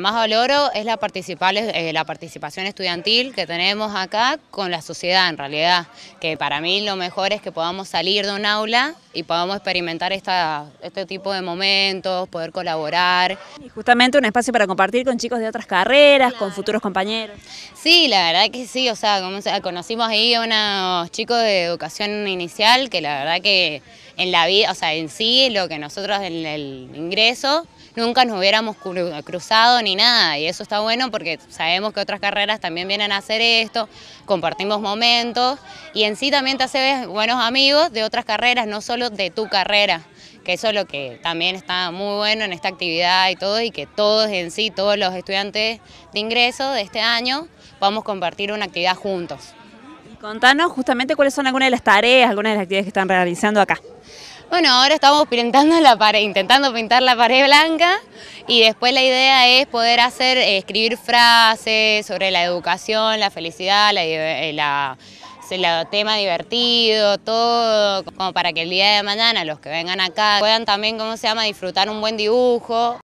más valoro es la, eh, la participación estudiantil que tenemos acá con la sociedad en realidad, que para mí lo mejor es que podamos salir de un aula y podamos experimentar esta, este tipo de momentos, poder colaborar. Y justamente un espacio para compartir con chicos de otras carreras, con futuros compañeros. Sí, la verdad que sí, o sea, conocimos ahí a unos chicos de educación inicial que la verdad que en la vida, o sea, en sí, lo que nosotros en el ingreso nunca nos hubiéramos cruzado ni nada. Y eso está bueno porque sabemos que otras carreras también vienen a hacer esto, compartimos momentos y en sí también te hace buenos amigos de otras carreras, no solo de tu carrera que eso es lo que también está muy bueno en esta actividad y todo, y que todos en sí, todos los estudiantes de ingreso de este año, vamos a compartir una actividad juntos. contanos justamente cuáles son algunas de las tareas, algunas de las actividades que están realizando acá. Bueno, ahora estamos pintando la pared, intentando pintar la pared blanca y después la idea es poder hacer, eh, escribir frases sobre la educación, la felicidad, el eh, tema divertido, todo, como para que el día de mañana los que vengan acá puedan también, ¿cómo se llama?, disfrutar un buen dibujo.